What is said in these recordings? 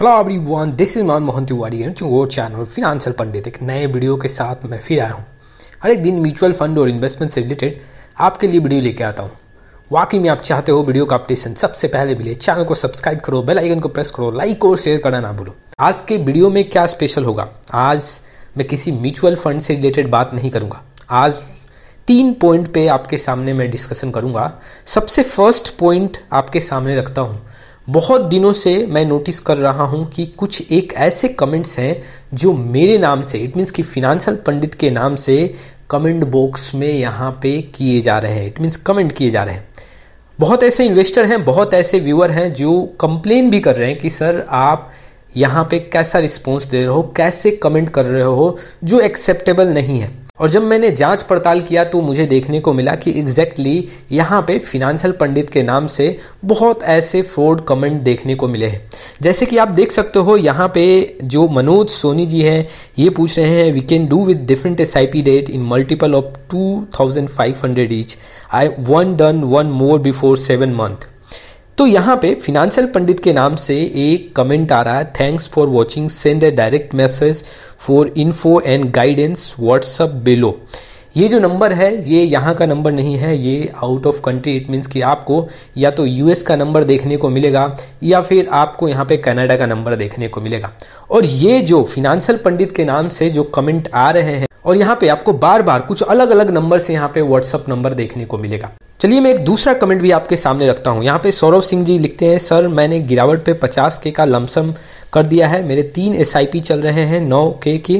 hello everyone this is Man Mohan Tiwari and वो channel financial Pandit एक नए वीडियो के साथ मैं फिर आया हूँ हर एक दिन म्यूचुअल फंड और इन्वेस्टमेंट से रिलेटेड आपके लिए वीडियो लेके आता हूँ वाकई में आप चाहते हो वीडियो का अपडेशन सबसे पहले मिले चैनल को सब्सक्राइब करो बेल आइकन को प्रेस करो लाइक और शेयर करना ना भूलो आज के वीडियो में क्या स्पेशल होगा आज मैं किसी म्यूचुअल फंड से रिलेटेड बात नहीं करूँगा आज तीन पॉइंट पे आपके सामने मैं डिस्कशन करूँगा सबसे फर्स्ट पॉइंट आपके सामने रखता हूँ बहुत दिनों से मैं नोटिस कर रहा हूँ कि कुछ एक ऐसे कमेंट्स हैं जो मेरे नाम से इट मीन्स कि फिनांशियल पंडित के नाम से कमेंट बॉक्स में यहाँ पे किए जा रहे हैं इट मीन्स कमेंट किए जा रहे हैं बहुत ऐसे इन्वेस्टर हैं बहुत ऐसे व्यूअर हैं जो कंप्लेन भी कर रहे हैं कि सर आप यहाँ पे कैसा रिस्पॉन्स दे रहे हो कैसे कमेंट कर रहे हो जो एक्सेप्टेबल नहीं है और जब मैंने जांच पड़ताल किया तो मुझे देखने को मिला कि एग्जैक्टली exactly यहाँ पे फिनांशियल पंडित के नाम से बहुत ऐसे फ्रॉड कमेंट देखने को मिले हैं जैसे कि आप देख सकते हो यहाँ पे जो मनोज सोनी जी हैं ये पूछ रहे हैं we can do with different S I date in multiple of two thousand five hundred each I one done one more before seven month तो यहाँ पे फिनेंशियल पंडित के नाम से एक कमेंट आ रहा है thanks for watching send a direct message for info and guidance WhatsApp below ये जो नंबर है ये यहाँ का नंबर नहीं है ये out of country it means कि आपको या तो यूएस का नंबर देखने को मिलेगा या फिर आपको यहाँ पे कनाडा का नंबर देखने को मिलेगा और ये जो फिनेंशियल पंडित के नाम से जो कमेंट आ रहे हैं और यहाँ पे आपको बार बार कुछ अलग अलग नंबर से यहाँ पे व्हाट्सअप नंबर देखने को मिलेगा चलिए मैं एक दूसरा कमेंट भी आपके सामने रखता हूँ यहाँ पे सौरभ सिंह जी लिखते हैं सर मैंने गिरावट पे 50 के का लमसम कर दिया है मेरे तीन एस चल रहे हैं नौ के की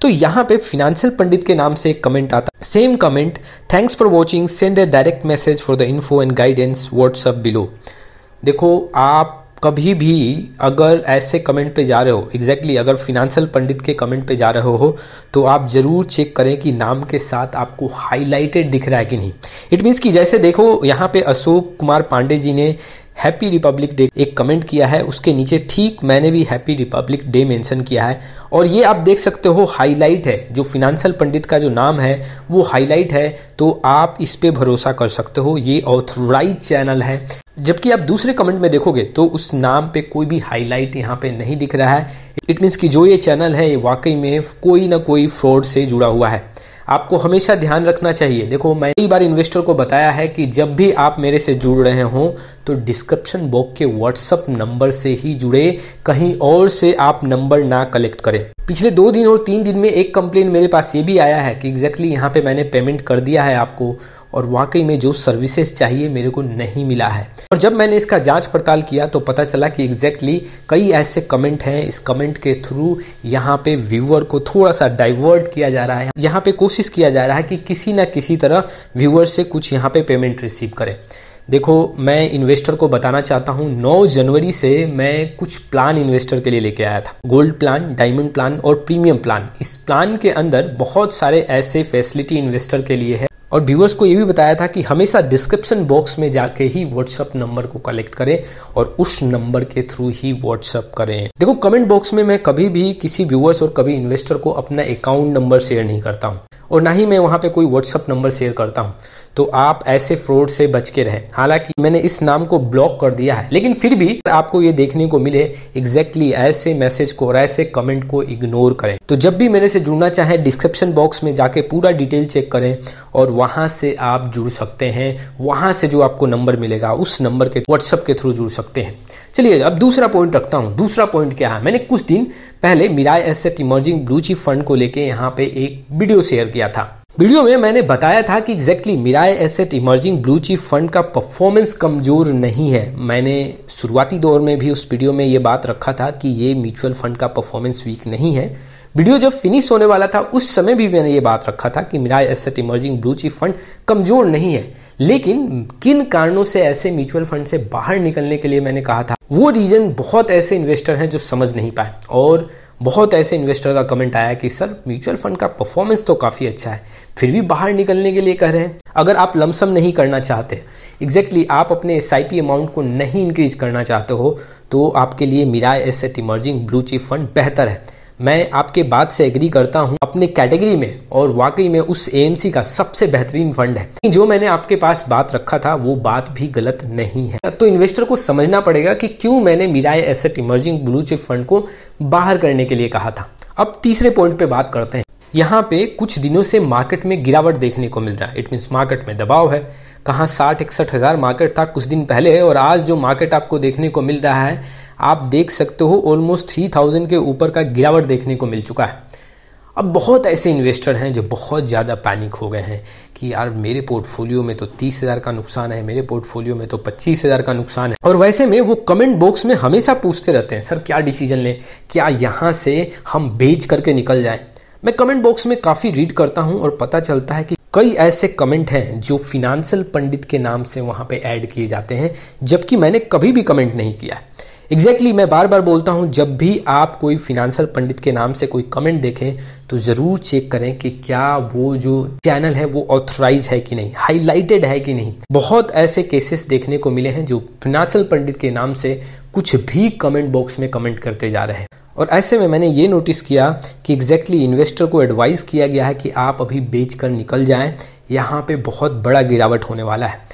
तो यहाँ पे फिनेंशियल पंडित के नाम से एक कमेंट आता है same comment thanks for watching send a direct message for the info and guidance WhatsApp below देखो आप कभी भी अगर ऐसे कमेंट पे जा रहे हो एग्जैक्टली exactly, अगर फिनेंशियल पंडित के कमेंट पे जा रहे हो तो आप ज़रूर चेक करें कि नाम के साथ आपको हाईलाइटेड दिख रहा है कि नहीं इट मीन्स कि जैसे देखो यहाँ पे अशोक कुमार पांडे जी ने हैप्पी रिपब्लिक डे एक कमेंट किया है उसके नीचे ठीक मैंने भी हैप्पी रिपब्लिक डे मेंशन किया है और ये आप देख सकते हो हाईलाइट है जो फिनांशियल पंडित का जो नाम है वो हाईलाइट है तो आप इस पर भरोसा कर सकते हो ये ऑथराइज चैनल है जबकि आप दूसरे कमेंट में देखोगे तो उस नाम पे कोई भी हाईलाइट यहाँ पे नहीं दिख रहा है इट मीन्स कि जो ये चैनल है ये वाकई में कोई ना कोई फ्रॉड से जुड़ा हुआ है आपको हमेशा ध्यान रखना चाहिए देखो मैं कई बार इन्वेस्टर को बताया है कि जब भी आप मेरे से जुड़ रहे हों तो डिस्क्रिप्शन बॉक्स के व्हाट्सअप नंबर से ही जुड़े कहीं और से आप नंबर ना कलेक्ट करें पिछले दो दिन और तीन दिन में एक कंप्लेन मेरे पास ये भी आया है कि एग्जैक्टली exactly यहाँ पे मैंने पेमेंट कर दिया है आपको और वाकई में जो सर्विसेज चाहिए मेरे को नहीं मिला है और जब मैंने इसका जांच पड़ताल किया तो पता चला कि एग्जैक्टली exactly कई ऐसे कमेंट हैं इस कमेंट के थ्रू यहाँ पे व्यूअर को थोड़ा सा डाइवर्ट किया जा रहा है यहाँ पे कोशिश किया जा रहा है कि किसी ना किसी तरह व्यूअर से कुछ यहाँ पे पेमेंट रिसीव करें देखो मैं इन्वेस्टर को बताना चाहता हूँ 9 जनवरी से मैं कुछ प्लान इन्वेस्टर के लिए लेके आया था गोल्ड प्लान डायमंड प्लान और प्रीमियम प्लान इस प्लान के अंदर बहुत सारे ऐसे फैसिलिटी इन्वेस्टर के लिए है और व्यूअर्स को ये भी बताया था कि हमेशा डिस्क्रिप्शन बॉक्स में जाके ही व्हाट्सअप नंबर को कलेक्ट करें और उस नंबर के थ्रू ही व्हाट्सअप करें देखो कमेंट बॉक्स में मैं कभी भी किसी व्यूअर्स और कभी इन्वेस्टर को अपना अकाउंट नंबर शेयर नहीं करता हूँ और ना ही मैं वहाँ पे कोई व्हाट्सअप नंबर शेयर करता हूँ तो आप ऐसे फ्रॉड से बच के रहें हालांकि मैंने इस नाम को ब्लॉक कर दिया है लेकिन फिर भी आपको ये देखने को मिले एग्जैक्टली exactly ऐसे मैसेज को और ऐसे कमेंट को इग्नोर करें तो जब भी मेरे से जुड़ना चाहे डिस्क्रिप्शन बॉक्स में जाके पूरा डिटेल चेक करें और वहां से आप जुड़ सकते हैं वहाँ से जो आपको नंबर मिलेगा उस नंबर के व्हाट्सअप के थ्रू जुड़ सकते हैं चलिए अब दूसरा पॉइंट रखता हूँ दूसरा पॉइंट क्या है मैंने कुछ दिन पहले Mirae asset emerging bluechip fund को लेकर यहाँ पे एक वीडियो शेयर किया था वीडियो में मैंने बताया था कि exactly Mirae asset emerging blue chip fund का परफॉर्मेंस कमज़ोर नहीं है मैंने शुरुआती दौर में भी उस वीडियो में ये बात रखा था कि ये म्यूचुअल फंड का परफॉर्मेंस वीक नहीं है वीडियो जब फिनिश होने वाला था उस समय भी मैंने ये बात रखा था कि Mirae asset emerging blue chip fund कमज़ोर नहीं है लेकिन किन कारणों से ऐसे म्यूचुअल फंड से बाहर निकलने के लिए मैंने कहा था वो रीज़न बहुत ऐसे इन्वेस्टर हैं जो समझ नहीं पाए और बहुत ऐसे इन्वेस्टर का कमेंट आया कि सर म्यूचुअल फंड का परफॉर्मेंस तो काफ़ी अच्छा है फिर भी बाहर निकलने के लिए कह रहे हैं अगर आप लमसम नहीं करना चाहते एग्जैक्टली exactly आप अपने एस अमाउंट को नहीं इंक्रीज करना चाहते हो तो आपके लिए Mirae Asset emerging blue chip fund बेहतर है मैं आपके बात से एग्री करता हूँ अपने कैटेगरी में और वाकई में उस एएमसी का सबसे बेहतरीन फंड है जो मैंने आपके पास बात रखा था वो बात भी गलत नहीं है तो इन्वेस्टर को समझना पड़ेगा कि क्यों मैंने Mirae Asset emerging blue chip fund को बाहर करने के लिए कहा था अब तीसरे पॉइंट पे बात करते हैं यहाँ पे कुछ दिनों से मार्केट में गिरावट देखने को मिल रहा है इट मीन्स मार्केट में दबाव है कहाँ साठ इकसठ हज़ार मार्केट था कुछ दिन पहले और आज जो मार्केट आपको देखने को मिल रहा है आप देख सकते हो ऑलमोस्ट थ्री थाउजेंड के ऊपर का गिरावट देखने को मिल चुका है अब बहुत ऐसे इन्वेस्टर हैं जो बहुत ज़्यादा पैनिक हो गए हैं कि यार मेरे पोर्टफोलियो में तो तीस हज़ार का नुकसान है मेरे पोर्टफोलियो में तो पच्चीस हज़ार का नुकसान है और वैसे में वो कमेंट बॉक्स में हमेशा पूछते रहते हैं सर क्या डिसीजन लें क्या यहाँ से हम बेच करके निकल जाएं मैं कमेंट बॉक्स में काफ़ी रीड करता हूँ और पता चलता है कि कई ऐसे कमेंट हैं जो फिनांशियल पंडित के नाम से वहाँ पर ऐड किए जाते हैं जबकि मैंने कभी भी कमेंट नहीं किया है एग्जैक्टली exactly, मैं बार बार बोलता हूँ जब भी आप कोई फिनेंशियल पंडित के नाम से कोई कमेंट देखें तो ज़रूर चेक करें कि क्या वो जो चैनल है वो ऑथराइज है कि नहीं हाईलाइटेड है कि नहीं बहुत ऐसे केसेस देखने को मिले हैं जो फिनांसल पंडित के नाम से कुछ भी कमेंट बॉक्स में कमेंट करते जा रहे हैं और ऐसे में मैंने ये नोटिस किया कि एग्जैक्टली exactly इन्वेस्टर को एडवाइस किया गया है कि आप अभी बेच कर निकल जाए यहाँ पे बहुत बड़ा गिरावट होने वाला है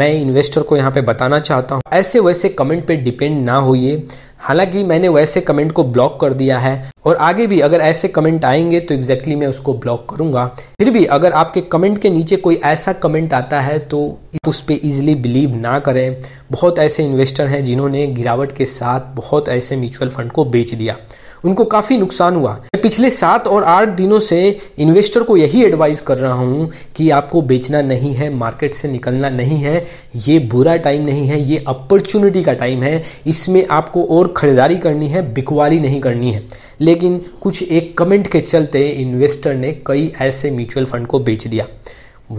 मैं इन्वेस्टर को यहाँ पे बताना चाहता हूँ ऐसे वैसे कमेंट पे डिपेंड ना होइए हालांकि मैंने वैसे कमेंट को ब्लॉक कर दिया है और आगे भी अगर ऐसे कमेंट आएंगे तो एग्जैक्टली exactly मैं उसको ब्लॉक करूँगा फिर भी अगर आपके कमेंट के नीचे कोई ऐसा कमेंट आता है तो उस पर ईजिली बिलीव ना करें बहुत ऐसे इन्वेस्टर हैं जिन्होंने गिरावट के साथ बहुत ऐसे म्यूचुअल फंड को बेच दिया उनको काफ़ी नुकसान हुआ मैं पिछले सात और आठ दिनों से इन्वेस्टर को यही एडवाइस कर रहा हूँ कि आपको बेचना नहीं है मार्केट से निकलना नहीं है ये बुरा टाइम नहीं है ये अपॉर्चुनिटी का टाइम है इसमें आपको और खरीदारी करनी है बिकवाली नहीं करनी है लेकिन कुछ एक कमेंट के चलते इन्वेस्टर ने कई ऐसे म्यूचुअल फंड को बेच दिया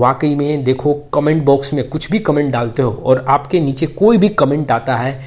वाकई में देखो कमेंट बॉक्स में कुछ भी कमेंट डालते हो और आपके नीचे कोई भी कमेंट आता है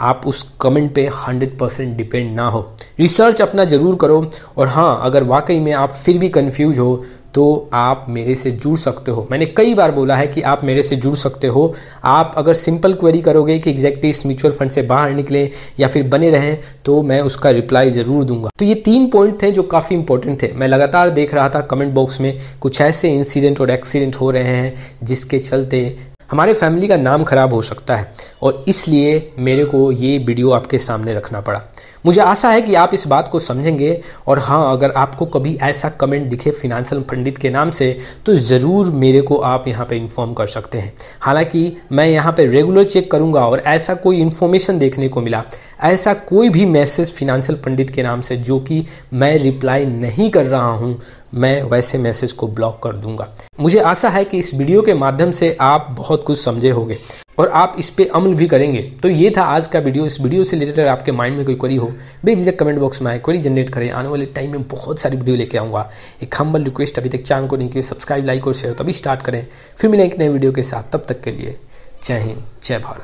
आप उस कमेंट पे 100 परसेंट डिपेंड ना हो रिसर्च अपना ज़रूर करो और हाँ अगर वाकई में आप फिर भी कंफ्यूज हो तो आप मेरे से जुड़ सकते हो मैंने कई बार बोला है कि आप मेरे से जुड़ सकते हो आप अगर सिंपल क्वेरी करोगे कि एग्जैक्टली इस म्यूचुअल फंड से बाहर निकलें या फिर बने रहें तो मैं उसका रिप्लाई ज़रूर दूंगा तो ये तीन पॉइंट थे जो काफ़ी इंपॉर्टेंट थे मैं लगातार देख रहा था कमेंट बॉक्स में कुछ ऐसे इंसिडेंट और एक्सीडेंट हो रहे हैं जिसके चलते हमारे फैमिली का नाम ख़राब हो सकता है और इसलिए मेरे को ये वीडियो आपके सामने रखना पड़ा मुझे आशा है कि आप इस बात को समझेंगे और हाँ अगर आपको कभी ऐसा कमेंट दिखे फिनांशियल पंडित के नाम से तो ज़रूर मेरे को आप यहाँ पे इन्फॉर्म कर सकते हैं हालांकि मैं यहाँ पे रेगुलर चेक करूँगा और ऐसा कोई इन्फॉर्मेशन देखने को मिला ऐसा कोई भी मैसेज फिनेंशियल पंडित के नाम से जो कि मैं रिप्लाई नहीं कर रहा हूँ मैं वैसे मैसेज को ब्लॉक कर दूंगा मुझे आशा है कि इस वीडियो के माध्यम से आप बहुत कुछ समझे होंगे और आप इस पर अमल भी करेंगे तो ये था आज का वीडियो इस वीडियो से रिलेटेड आपके माइंड में कोई क्वेरी हो बेझिझक कमेंट बॉक्स में आए क्वेरी जनरेट करें आने वाले टाइम में बहुत सारी वीडियो लेके आऊँगा एक हम्बल रिक्वेस्ट अभी तक चैनल को नहीं किया सब्सक्राइब लाइक और शेयर तभी स्टार्ट करें फिर मिलें एक नए वीडियो के साथ तब तक के लिए जय हिंद जय भारत